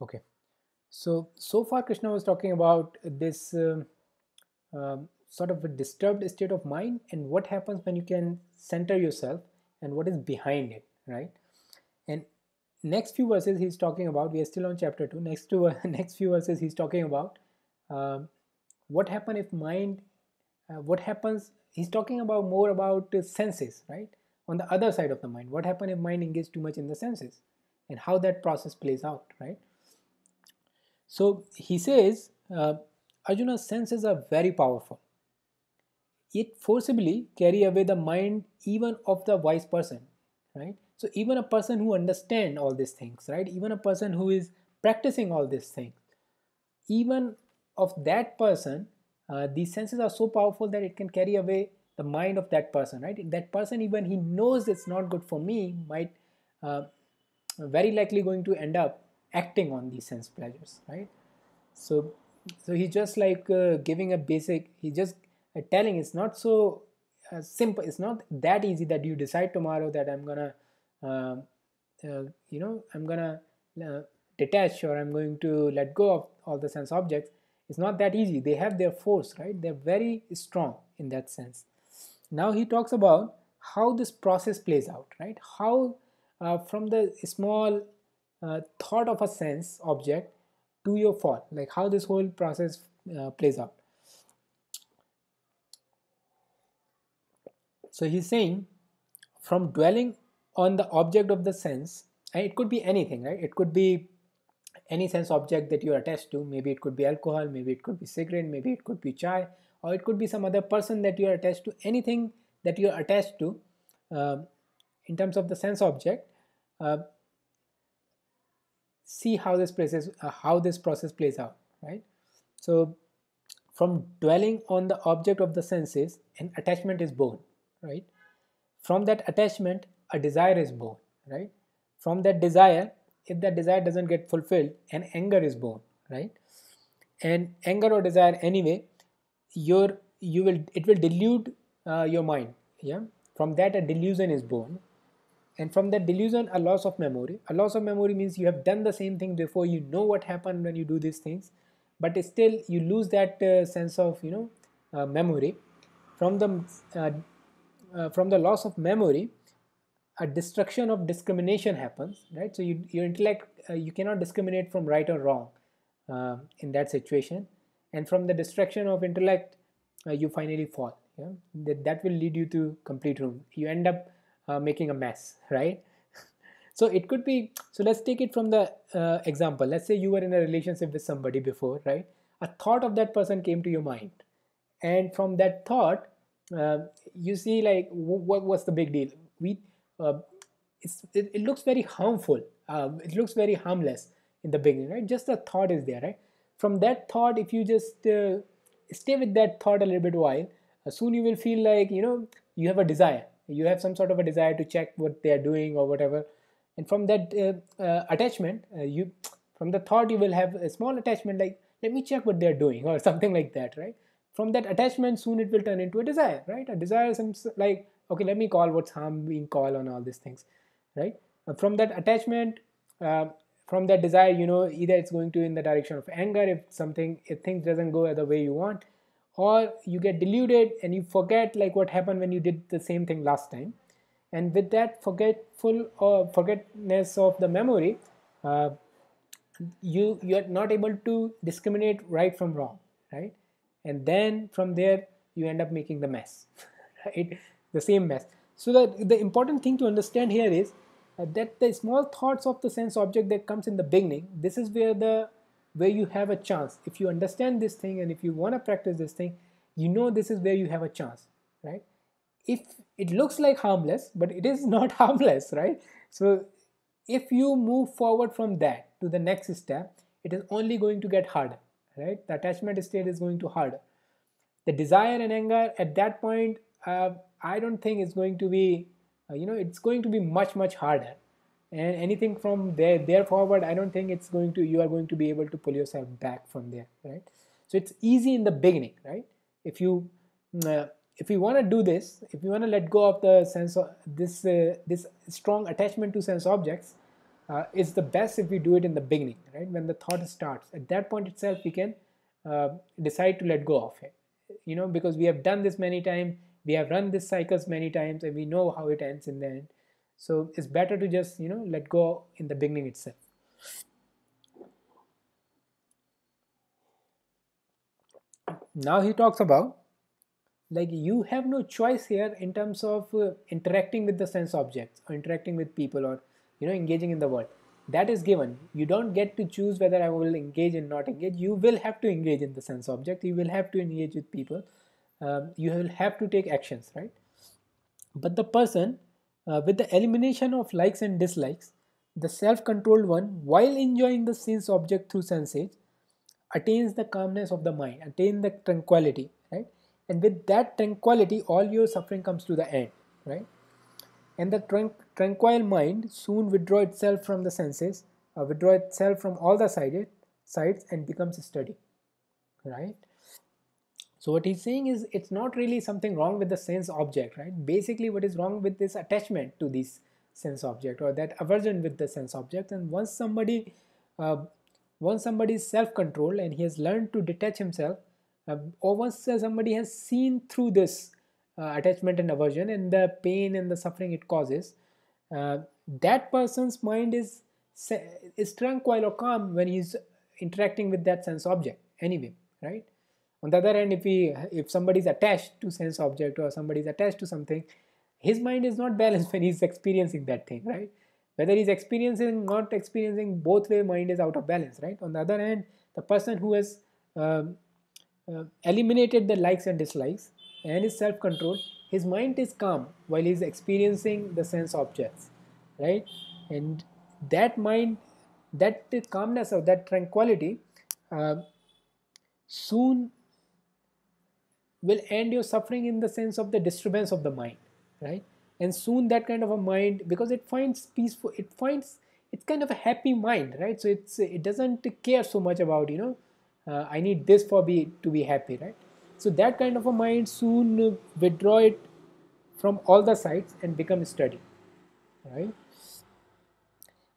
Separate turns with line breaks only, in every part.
Okay, so so far Krishna was talking about this um, um, sort of a disturbed state of mind and what happens when you can center yourself and what is behind it, right? And next few verses he's talking about, we are still on chapter 2, next, two, next few verses he's talking about um, what happens if mind, uh, what happens, he's talking about more about uh, senses, right? On the other side of the mind, what happens if mind engages too much in the senses and how that process plays out, right? So he says uh, Arjuna's senses are very powerful. It forcibly carry away the mind even of the wise person, right? So even a person who understand all these things, right? Even a person who is practicing all these things, even of that person, uh, these senses are so powerful that it can carry away the mind of that person, right? That person even he knows it's not good for me might uh, very likely going to end up acting on these sense pleasures right so so he's just like uh, giving a basic he just uh, telling it's not so uh, simple it's not that easy that you decide tomorrow that i'm gonna um, uh, you know i'm gonna uh, detach or i'm going to let go of all the sense objects it's not that easy they have their force right they're very strong in that sense now he talks about how this process plays out right how from the small uh, thought of a sense object to your fault, like how this whole process uh, plays out so he's saying from dwelling on the object of the sense and it could be anything right it could be any sense object that you're attached to maybe it could be alcohol maybe it could be cigarette maybe it could be chai or it could be some other person that you're attached to anything that you're attached to uh, in terms of the sense object uh, see how this process, uh, how this process plays out right so from dwelling on the object of the senses an attachment is born right from that attachment a desire is born right from that desire if that desire doesn't get fulfilled an anger is born right and anger or desire anyway your you will it will delude uh, your mind yeah from that a delusion is born and from that delusion a loss of memory a loss of memory means you have done the same thing before. you know what happened when you do these things but still you lose that uh, sense of you know uh, memory from the uh, uh from the loss of memory a destruction of discrimination happens right so you, your intellect uh, you cannot discriminate from right or wrong uh, in that situation and from the destruction of intellect you finally fall yeah? that, that will lead you to complete ruin you end up uh, making a mess, right? so it could be, so let's take it from the uh, example. Let's say you were in a relationship with somebody before, right? A thought of that person came to your mind. And from that thought, uh, you see like, what was the big deal? We, uh, it, it, looks very harmful. Um, it looks very harmless in the beginning, right? Just the thought is there, right? From that thought, if you just uh, stay with that thought a little bit while, soon you will feel like, you know, you have a desire you have some sort of a desire to check what they are doing or whatever and from that uh, uh, attachment uh, you from the thought you will have a small attachment like let me check what they are doing or something like that right from that attachment soon it will turn into a desire right a desire some like okay let me call what's harm being called on all these things right uh, from that attachment uh, from that desire you know either it's going to in the direction of anger if something if things doesn't go the way you want or you get deluded and you forget like what happened when you did the same thing last time and with that forgetful or uh, forgetness of the memory uh, you you are not able to discriminate right from wrong right and then from there you end up making the mess right the same mess so the, the important thing to understand here is uh, that the small thoughts of the sense object that comes in the beginning this is where the where you have a chance. If you understand this thing and if you want to practice this thing, you know this is where you have a chance, right? If it looks like harmless, but it is not harmless, right? So if you move forward from that to the next step, it is only going to get harder, right? The attachment state is going to harder. The desire and anger at that point, uh, I don't think is going to be, uh, you know, it's going to be much, much harder and anything from there there forward i don't think it's going to you are going to be able to pull yourself back from there right so it's easy in the beginning right if you mm, uh, if you want to do this if you want to let go of the sense of this uh, this strong attachment to sense objects uh, it's the best if you do it in the beginning right when the thought starts at that point itself we can uh, decide to let go of it you know because we have done this many times we have run these cycles many times and we know how it ends in the end so it's better to just you know let go in the beginning itself now he talks about like you have no choice here in terms of uh, interacting with the sense objects or interacting with people or you know engaging in the world that is given you don't get to choose whether i will engage and not engage you will have to engage in the sense object you will have to engage with people um, you will have to take actions right but the person uh, with the elimination of likes and dislikes, the self-controlled one, while enjoying the sense object through senses, attains the calmness of the mind, attain the tranquility, right? And with that tranquility, all your suffering comes to the end, right? And the tran tranquil mind soon withdraws itself from the senses, uh, itself from all the sights, sides and becomes steady, right? So what he's saying is it's not really something wrong with the sense object, right? Basically what is wrong with this attachment to this sense object or that aversion with the sense object. And once somebody, uh, once somebody is self-controlled and he has learned to detach himself, uh, or once uh, somebody has seen through this uh, attachment and aversion and the pain and the suffering it causes, uh, that person's mind is is tranquil or calm when he's interacting with that sense object anyway, right? on the other hand if we if somebody is attached to sense object or somebody is attached to something his mind is not balanced when he's experiencing that thing right whether he's experiencing not experiencing both way mind is out of balance right on the other hand the person who has um, uh, eliminated the likes and dislikes and is self-controlled his mind is calm while he's experiencing the sense objects right and that mind that calmness or that tranquility uh, soon will end your suffering in the sense of the disturbance of the mind right and soon that kind of a mind because it finds peaceful it finds it's kind of a happy mind right so it's it doesn't care so much about you know uh, i need this for be to be happy right so that kind of a mind soon withdraw it from all the sides and become steady right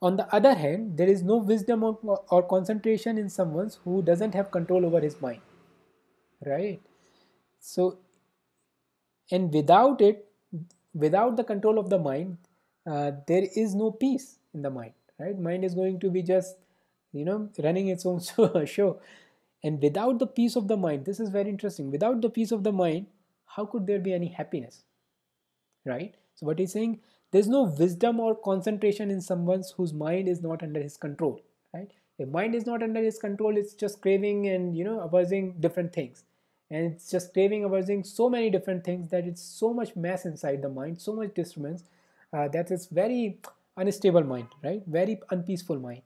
on the other hand there is no wisdom or, or concentration in someone who doesn't have control over his mind right so and without it without the control of the mind uh, there is no peace in the mind right mind is going to be just you know running its own show and without the peace of the mind this is very interesting without the peace of the mind how could there be any happiness right so what he's saying there's no wisdom or concentration in someone whose mind is not under his control right if mind is not under his control it's just craving and you know aversing different things and it's just craving aversing so many different things that it's so much mess inside the mind so much disturbance uh, that is very unstable mind right very unpeaceful mind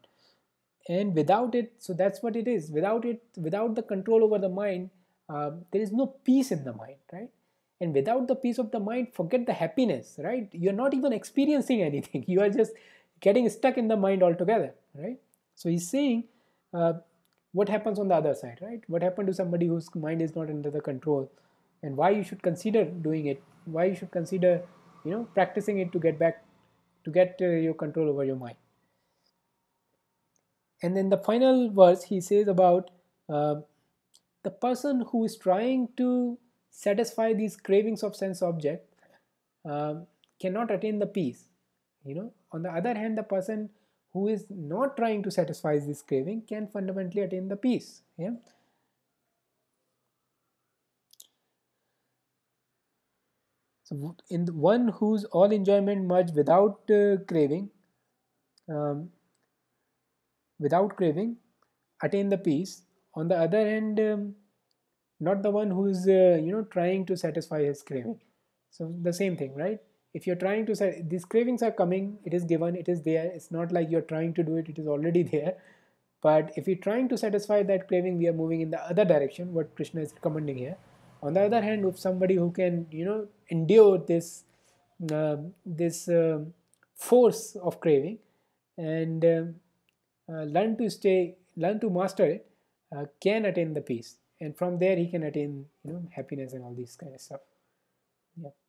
and without it so that's what it is without it without the control over the mind uh, there is no peace in the mind right and without the peace of the mind forget the happiness right you're not even experiencing anything you are just getting stuck in the mind altogether right so he's saying uh, what happens on the other side, right? What happened to somebody whose mind is not under the control and why you should consider doing it, why you should consider, you know, practicing it to get back, to get uh, your control over your mind. And then the final verse he says about uh, the person who is trying to satisfy these cravings of sense object uh, cannot attain the peace. You know, on the other hand, the person who is not trying to satisfy this craving can fundamentally attain the peace. Yeah? So in one whose all enjoyment merge without uh, craving, um, without craving, attain the peace. On the other hand, um, not the one who is uh, you know trying to satisfy his craving. So the same thing, right? if you're trying to say these cravings are coming it is given it is there it's not like you're trying to do it it is already there but if you are trying to satisfy that craving we are moving in the other direction what krishna is recommending here on the other hand if somebody who can you know endure this uh, this uh, force of craving and um, uh, learn to stay learn to master it uh, can attain the peace and from there he can attain you know happiness and all these kind of stuff yeah